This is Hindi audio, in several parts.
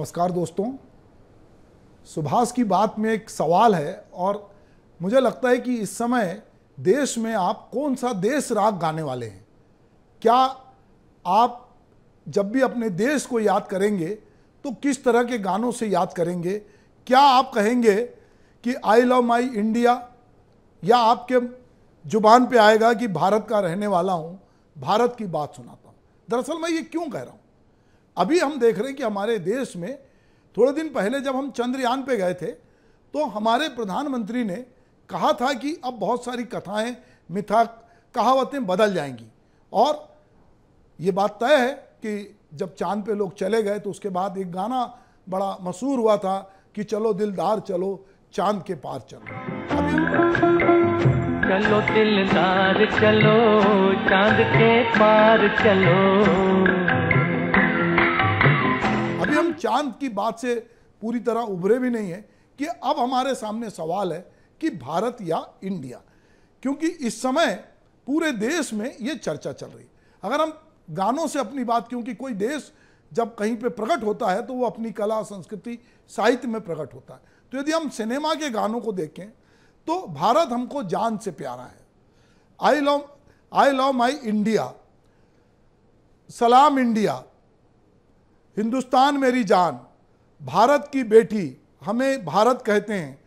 नमस्कार दोस्तों सुभाष की बात में एक सवाल है और मुझे लगता है कि इस समय देश में आप कौन सा देश राग गाने वाले हैं क्या आप जब भी अपने देश को याद करेंगे तो किस तरह के गानों से याद करेंगे क्या आप कहेंगे कि आई लव माई इंडिया या आपके जुबान पे आएगा कि भारत का रहने वाला हूँ भारत की बात सुनाता हूँ दरअसल मैं ये क्यों कह रहा हूँ अभी हम देख रहे हैं कि हमारे देश में थोड़े दिन पहले जब हम चंद्रयान पे गए थे तो हमारे प्रधानमंत्री ने कहा था कि अब बहुत सारी कथाएं मिथा कहावतें बदल जाएंगी और ये बात तय है कि जब चांद पे लोग चले गए तो उसके बाद एक गाना बड़ा मशहूर हुआ था कि चलो दिलदार चलो चांद के पार चलो चलो दिलदार चलो चांद के पार चलो चांद की बात से पूरी तरह उभरे भी नहीं है कि अब हमारे सामने सवाल है कि भारत या इंडिया क्योंकि इस समय पूरे देश में ये चर्चा चल रही है अगर हम गानों से अपनी बात क्योंकि कोई देश जब कहीं पे प्रकट होता है तो वो अपनी कला संस्कृति साहित्य में प्रकट होता है तो यदि हम सिनेमा के गानों को देखें तो भारत हमको जान से प्यारा है I love I love my India सलाम इंडिया हिंदुस्तान मेरी जान भारत की बेटी हमें भारत कहते हैं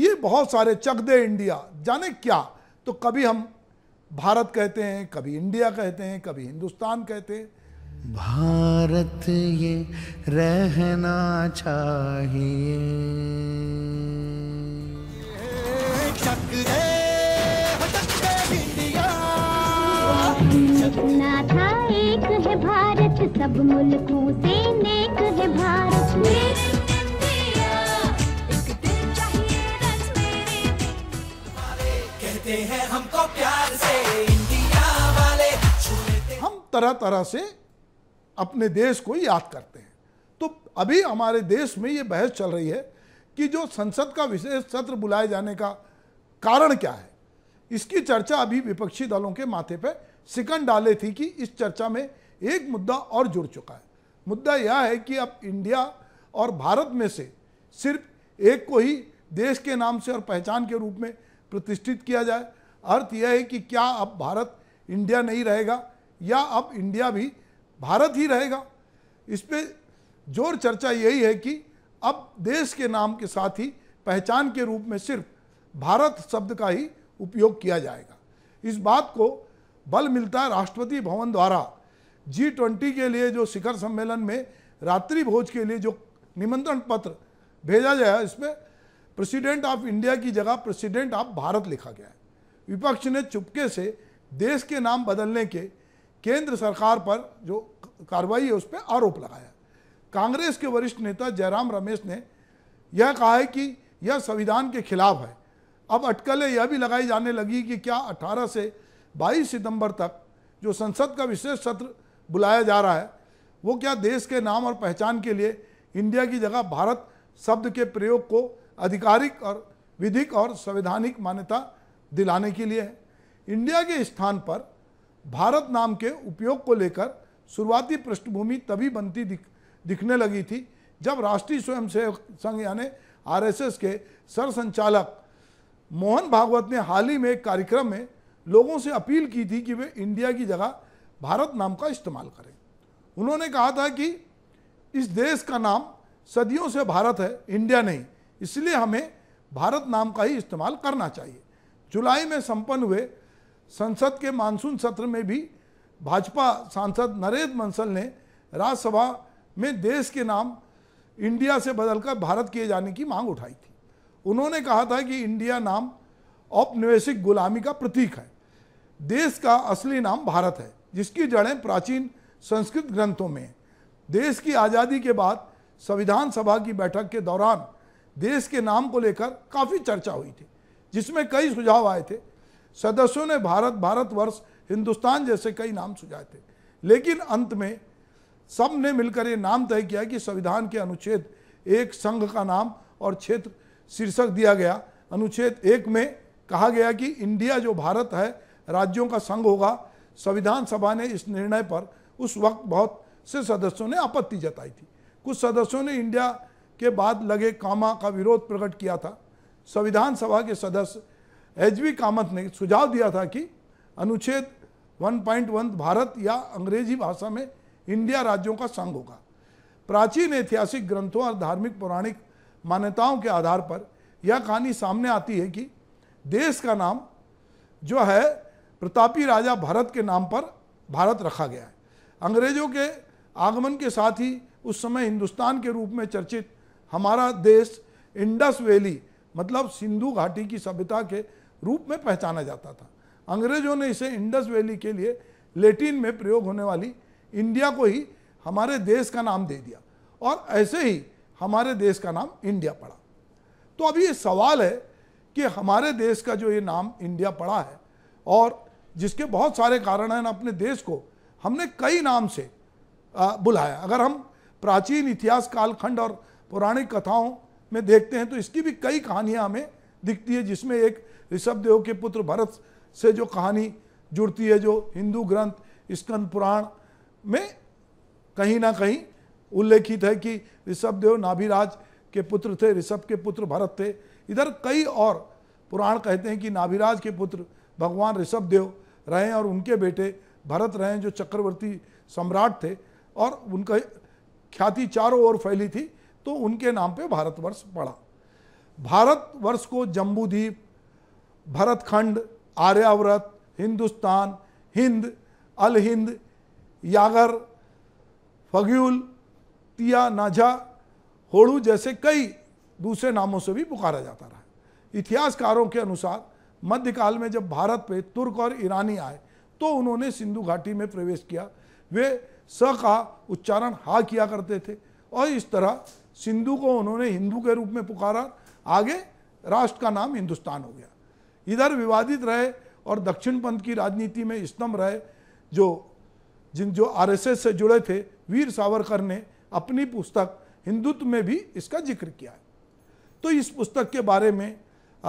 ये बहुत सारे चक दे इंडिया जाने क्या तो कभी हम भारत कहते हैं कभी इंडिया कहते हैं कभी हिंदुस्तान कहते हैं भारत ये रहना चाहिए चक दे, चक दे इंडिया। था एक है भारत सब मुल्कों से नेक है भारत कहते हैं हमको प्यार से इंडिया वाले हम तरह तरह से अपने देश को याद करते हैं तो अभी हमारे देश में ये बहस चल रही है कि जो संसद का विशेष सत्र बुलाए जाने का कारण क्या है इसकी चर्चा अभी विपक्षी दलों के माथे पर सिकन डाले थी कि इस चर्चा में एक मुद्दा और जुड़ चुका है मुद्दा यह है कि अब इंडिया और भारत में से सिर्फ एक को ही देश के नाम से और पहचान के रूप में प्रतिष्ठित किया जाए अर्थ यह है कि क्या अब भारत इंडिया नहीं रहेगा या अब इंडिया भी भारत ही रहेगा इस पर जोर चर्चा यही है कि अब देश के नाम के साथ ही पहचान के रूप में सिर्फ भारत शब्द का ही उपयोग किया जाएगा इस बात को बल मिलता है राष्ट्रपति भवन द्वारा जी ट्वेंटी के लिए जो शिखर सम्मेलन में रात्रि भोज के लिए जो निमंत्रण पत्र भेजा गया इसमें प्रेसिडेंट ऑफ इंडिया की जगह प्रेसिडेंट ऑफ भारत लिखा गया है विपक्ष ने चुपके से देश के नाम बदलने के केंद्र सरकार पर जो कार्रवाई है उस पर आरोप लगाया कांग्रेस के वरिष्ठ नेता जयराम रमेश ने यह कहा है कि यह संविधान के खिलाफ है अब अटकलें यह भी लगाई जाने लगी कि क्या 18 से 22 सितंबर तक जो संसद का विशेष सत्र बुलाया जा रहा है वो क्या देश के नाम और पहचान के लिए इंडिया की जगह भारत शब्द के प्रयोग को आधिकारिक और विधिक और संवैधानिक मान्यता दिलाने के लिए है इंडिया के स्थान पर भारत नाम के उपयोग को लेकर शुरुआती पृष्ठभूमि तभी बनती दिख दिखने लगी थी जब राष्ट्रीय स्वयंसेवक संघ यानी आरएसएस के सरसंचालक मोहन भागवत ने हाल ही में एक कार्यक्रम में लोगों से अपील की थी कि वे इंडिया की जगह भारत नाम का इस्तेमाल करें उन्होंने कहा था कि इस देश का नाम सदियों से भारत है इंडिया नहीं इसलिए हमें भारत नाम का ही इस्तेमाल करना चाहिए जुलाई में संपन्न हुए संसद के मानसून सत्र में भी भाजपा सांसद नरेंद्र मंसल ने राज्यसभा में देश के नाम इंडिया से बदलकर भारत किए जाने की मांग उठाई थी उन्होंने कहा था कि इंडिया नाम औपनिवेशिक गुलामी का प्रतीक है देश का असली नाम भारत है जिसकी जड़ें प्राचीन संस्कृत ग्रंथों में देश की आज़ादी के बाद संविधान सभा की बैठक के दौरान देश के नाम को लेकर काफ़ी चर्चा हुई थी जिसमें कई सुझाव आए थे सदस्यों ने भारत भारतवर्ष हिंदुस्तान जैसे कई नाम सुझाए थे लेकिन अंत में सब ने मिलकर ये नाम तय किया कि संविधान के अनुच्छेद एक संघ का नाम और क्षेत्र शीर्षक दिया गया अनुच्छेद एक में कहा गया कि इंडिया जो भारत है राज्यों का संघ होगा संविधान सभा ने इस निर्णय पर उस वक्त बहुत से सदस्यों ने आपत्ति जताई थी कुछ सदस्यों ने इंडिया के बाद लगे कामा का विरोध प्रकट किया था संविधान सभा के सदस्य एच वी कामत ने सुझाव दिया था कि अनुच्छेद 1.1 भारत या अंग्रेजी भाषा में इंडिया राज्यों का संघ होगा प्राचीन ऐतिहासिक ग्रंथों और धार्मिक पौराणिक मान्यताओं के आधार पर यह कहानी सामने आती है कि देश का नाम जो है प्रतापी राजा भारत के नाम पर भारत रखा गया है अंग्रेजों के आगमन के साथ ही उस समय हिंदुस्तान के रूप में चर्चित हमारा देश इंडस वैली मतलब सिंधु घाटी की सभ्यता के रूप में पहचाना जाता था अंग्रेजों ने इसे इंडस वैली के लिए लेटिन में प्रयोग होने वाली इंडिया को ही हमारे देश का नाम दे दिया और ऐसे ही हमारे देश का नाम इंडिया पड़ा तो अभी ये सवाल है कि हमारे देश का जो ये नाम इंडिया पड़ा है और जिसके बहुत सारे कारण हैं अपने देश को हमने कई नाम से बुलाया अगर हम प्राचीन इतिहास कालखंड और पौराणिक कथाओं में देखते हैं तो इसकी भी कई कहानियाँ हमें दिखती है जिसमें एक ऋषभदेव के पुत्र भरत से जो कहानी जुड़ती है जो हिंदू ग्रंथ स्कंद पुराण में कहीं ना कहीं उल्लेखित है कि ऋषभदेव नाभिराज के पुत्र थे ऋषभ के पुत्र भरत थे इधर कई और पुराण कहते हैं कि नाभिराज के पुत्र भगवान ऋषभदेव रहे और उनके बेटे भरत रहे जो चक्रवर्ती सम्राट थे और उनका ख्याति चारों ओर फैली थी तो उनके नाम पे भारतवर्ष पड़ा भारतवर्ष को जम्बूद्वीप भरतखंड आर्याव्रत हिंदुस्तान हिंद अल हिंद यागर फग्यूल तिया नाझा होड़ू जैसे कई दूसरे नामों से भी पुकारा जाता रहा इतिहासकारों के अनुसार मध्यकाल में जब भारत पे तुर्क और ईरानी आए तो उन्होंने सिंधु घाटी में प्रवेश किया वे स का उच्चारण हा किया करते थे और इस तरह सिंधु को उन्होंने हिंदू के रूप में पुकारा आगे राष्ट्र का नाम हिंदुस्तान हो गया इधर विवादित रहे और दक्षिण पंथ की राजनीति में स्तंभ रहे जो जिन जो आरएसएस से जुड़े थे वीर सावरकर ने अपनी पुस्तक हिंदुत्व में भी इसका जिक्र किया है तो इस पुस्तक के बारे में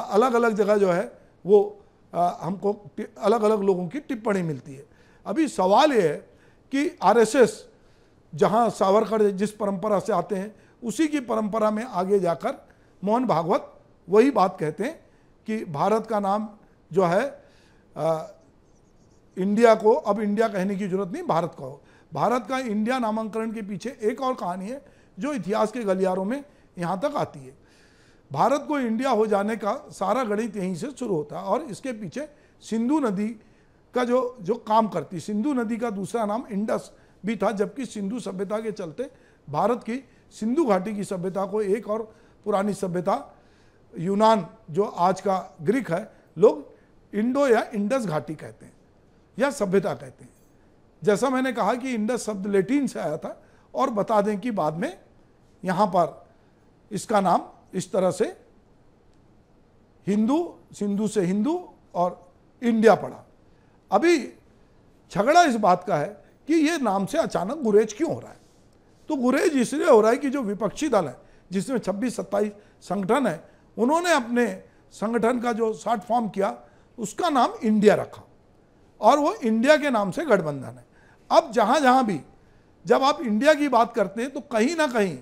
अलग अलग जगह जो है वो आ, हमको अलग अलग लोगों की टिप्पणी मिलती है अभी सवाल ये है कि आरएसएस जहां सावरकर जिस परंपरा से आते हैं उसी की परंपरा में आगे जाकर मोहन भागवत वही बात कहते हैं कि भारत का नाम जो है आ, इंडिया को अब इंडिया कहने की जरूरत नहीं भारत का हो भारत का इंडिया नामांकरण के पीछे एक और कहानी है जो इतिहास के गलियारों में यहाँ तक आती है भारत को इंडिया हो जाने का सारा गणित यहीं से शुरू होता है और इसके पीछे सिंधु नदी का जो जो काम करती सिंधु नदी का दूसरा नाम इंडस भी था जबकि सिंधु सभ्यता के चलते भारत की सिंधु घाटी की सभ्यता को एक और पुरानी सभ्यता यूनान जो आज का ग्रीक है लोग इंडो या इंडस घाटी कहते हैं या सभ्यता कहते हैं जैसा मैंने कहा कि इंडस शब्द लेटिन से आया था और बता दें कि बाद में यहाँ पर इसका नाम इस तरह से हिंदू सिंधु से हिंदू और इंडिया पड़ा अभी झगड़ा इस बात का है कि ये नाम से अचानक गुरेज क्यों हो रहा है तो गुरेज इसलिए हो रहा है कि जो विपक्षी दल है जिसमें 26-27 संगठन है उन्होंने अपने संगठन का जो शॉर्ट फॉर्म किया उसका नाम इंडिया रखा और वो इंडिया के नाम से गठबंधन है अब जहाँ जहाँ भी जब आप इंडिया की बात करते हैं तो कहीं ना कहीं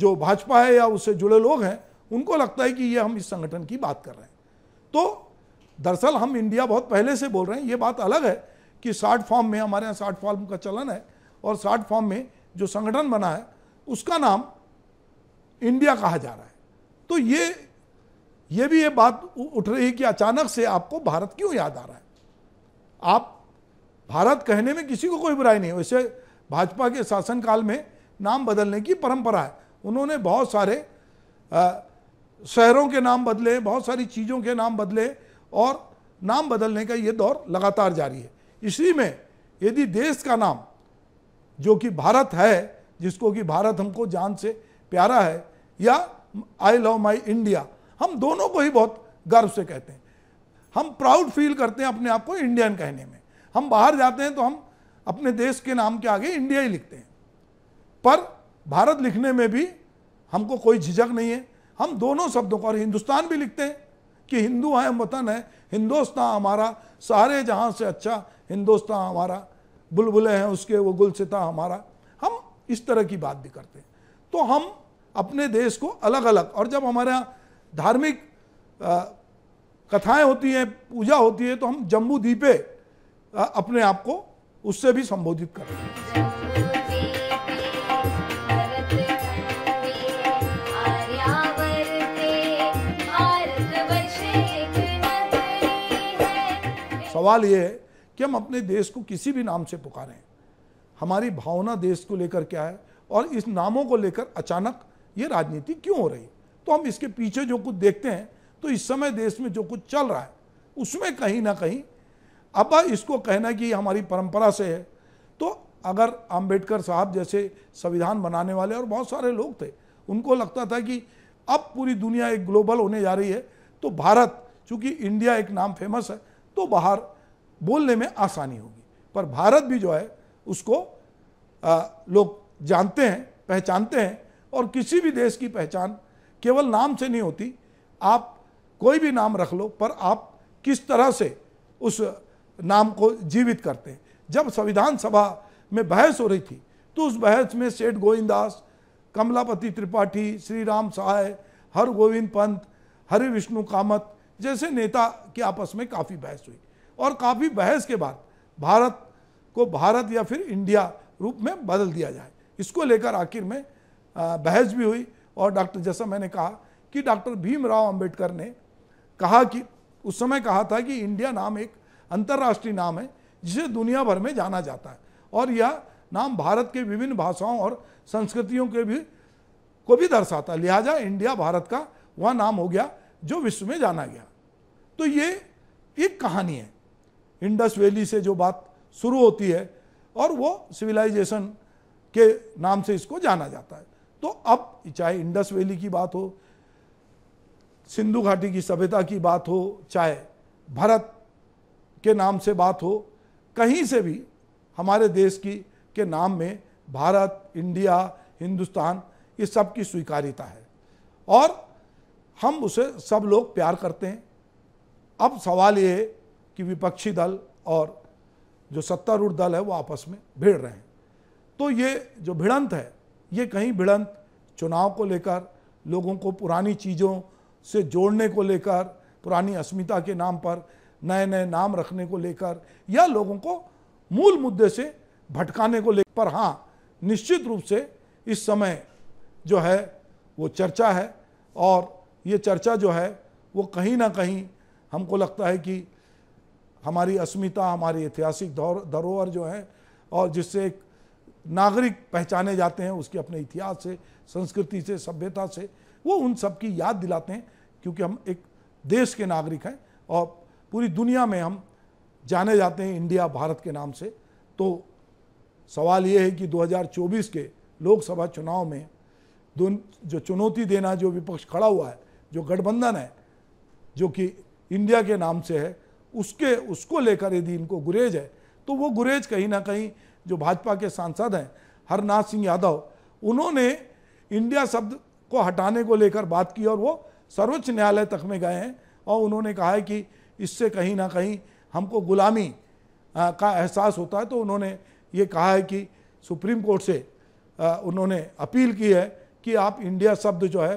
जो भाजपा है या उससे जुड़े लोग हैं उनको लगता है कि ये हम इस संगठन की बात कर रहे हैं तो दरअसल हम इंडिया बहुत पहले से बोल रहे हैं ये बात अलग है कि शार्ट फॉर्म में हमारे यहाँ शार्ट फॉर्म का चलन है और शार्ट फॉर्म में जो संगठन बना है उसका नाम इंडिया कहा जा रहा है तो ये ये भी ये बात उठ रही है कि अचानक से आपको भारत क्यों याद आ रहा है आप भारत कहने में किसी को कोई बुराई नहीं वैसे भाजपा के शासनकाल में नाम बदलने की परंपरा है उन्होंने बहुत सारे शहरों के नाम बदले बहुत सारी चीज़ों के नाम बदले और नाम बदलने का ये दौर लगातार जारी है इसी में यदि देश का नाम जो कि भारत है जिसको कि भारत हमको जान से प्यारा है या आई लव माई इंडिया हम दोनों को ही बहुत गर्व से कहते हैं हम प्राउड फील करते हैं अपने आप को इंडियन कहने में हम बाहर जाते हैं तो हम अपने देश के नाम के आगे इंडिया ही लिखते हैं पर भारत लिखने में भी हमको कोई झिझक नहीं है हम दोनों शब्दों को और हिंदुस्तान भी लिखते हैं कि हिंदू हैं वतन है हिंदुस्तान हमारा सारे जहाँ से अच्छा हिंदुस्तान हमारा बुलबुलें हैं उसके वो गुलसिता हमारा हम इस तरह की बात भी करते हैं तो हम अपने देश को अलग अलग और जब हमारे यहाँ धार्मिक कथाएं होती हैं पूजा होती है तो हम जम्बू द्वीपे अपने आप को उससे भी संबोधित करते हैं सवाल ये है कि हम अपने देश को किसी भी नाम से पुकारें हमारी भावना देश को लेकर क्या है और इस नामों को लेकर अचानक ये राजनीति क्यों हो रही तो हम इसके पीछे जो कुछ देखते हैं तो इस समय देश में जो कुछ चल रहा है उसमें कहीं ना कहीं अब इसको कहना कि हमारी परंपरा से है तो अगर अंबेडकर साहब जैसे संविधान बनाने वाले और बहुत सारे लोग थे उनको लगता था कि अब पूरी दुनिया एक ग्लोबल होने जा रही है तो भारत चूंकि इंडिया एक नाम फेमस है तो बाहर बोलने में आसानी होगी पर भारत भी जो है उसको आ, लोग जानते हैं पहचानते हैं और किसी भी देश की पहचान केवल नाम से नहीं होती आप कोई भी नाम रख लो पर आप किस तरह से उस नाम को जीवित करते हैं जब संविधान सभा में बहस हो रही थी तो उस बहस में सेठ गोविंददास कमलापति त्रिपाठी श्री राम सहाय हर गोविंद पंत हरि विष्णु कामत जैसे नेता के आपस में काफ़ी बहस हुई और काफ़ी बहस के बाद भारत को भारत या फिर इंडिया रूप में बदल दिया जाए इसको लेकर आखिर में बहस भी हुई और डॉक्टर जैसा मैंने कहा कि डॉक्टर भीमराव अंबेडकर ने कहा कि उस समय कहा था कि इंडिया नाम एक अंतर्राष्ट्रीय नाम है जिसे दुनिया भर में जाना जाता है और यह नाम भारत के विभिन्न भाषाओं और संस्कृतियों के भी को भी दर्शाता है लिहाजा इंडिया भारत का वह नाम हो गया जो विश्व में जाना गया तो ये एक कहानी है इंडस वैली से जो बात शुरू होती है और वो सिविलाइजेशन के नाम से इसको जाना जाता है तो अब चाहे इंडस वैली की बात हो सिंधु घाटी की सभ्यता की बात हो चाहे भारत के नाम से बात हो कहीं से भी हमारे देश की के नाम में भारत इंडिया हिंदुस्तान इस सब की स्वीकारिता है और हम उसे सब लोग प्यार करते हैं अब सवाल ये है कि विपक्षी दल और जो सत्तारूढ़ दल है वो आपस में भिड़ रहे हैं तो ये जो भिड़ंत है ये कहीं भिड़ंत चुनाव को लेकर लोगों को पुरानी चीज़ों से जोड़ने को लेकर पुरानी अस्मिता के नाम पर नए नए नाम रखने को लेकर या लोगों को मूल मुद्दे से भटकाने को लेकर पर हाँ निश्चित रूप से इस समय जो है वो चर्चा है और ये चर्चा जो है वो कहीं ना कहीं हमको लगता है कि हमारी अस्मिता हमारी ऐतिहासिक धरोहर जो है और जिससे एक नागरिक पहचाने जाते हैं उसके अपने इतिहास से संस्कृति से सभ्यता से वो उन सब की याद दिलाते हैं क्योंकि हम एक देश के नागरिक हैं और पूरी दुनिया में हम जाने जाते हैं इंडिया भारत के नाम से तो सवाल ये है कि 2024 के लोकसभा चुनाव में जो चुनौती देना जो विपक्ष खड़ा हुआ है जो गठबंधन है जो कि इंडिया के नाम से है उसके उसको लेकर यदि इनको गुरेज है तो वो गुरेज कहीं ना कहीं जो भाजपा के सांसद हैं हरनाथ सिंह यादव उन्होंने इंडिया शब्द को हटाने को लेकर बात की और वो सर्वोच्च न्यायालय तक में गए हैं और उन्होंने कहा है कि इससे कहीं ना कहीं हमको गुलामी का एहसास होता है तो उन्होंने ये कहा है कि सुप्रीम कोर्ट से उन्होंने अपील की है कि आप इंडिया शब्द जो है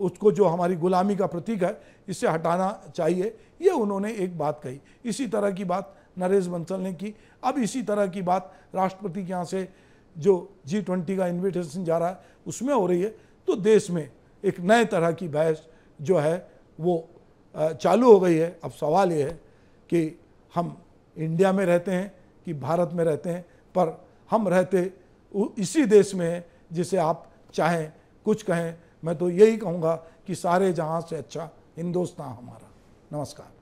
उसको जो हमारी गुलामी का प्रतीक है इससे हटाना चाहिए ये उन्होंने एक बात कही इसी तरह की बात नरेश बंसल ने की अब इसी तरह की बात राष्ट्रपति के यहाँ से जो जी ट्वेंटी का इन्विटेशन जा रहा है उसमें हो रही है तो देश में एक नए तरह की बहस जो है वो चालू हो गई है अब सवाल ये है कि हम इंडिया में रहते हैं कि भारत में रहते हैं पर हम रहते इसी देश में हैं जिसे आप चाहें कुछ कहें मैं तो यही कहूँगा कि सारे जहाँ से अच्छा हिंदुस्तान हमारा नमस्कार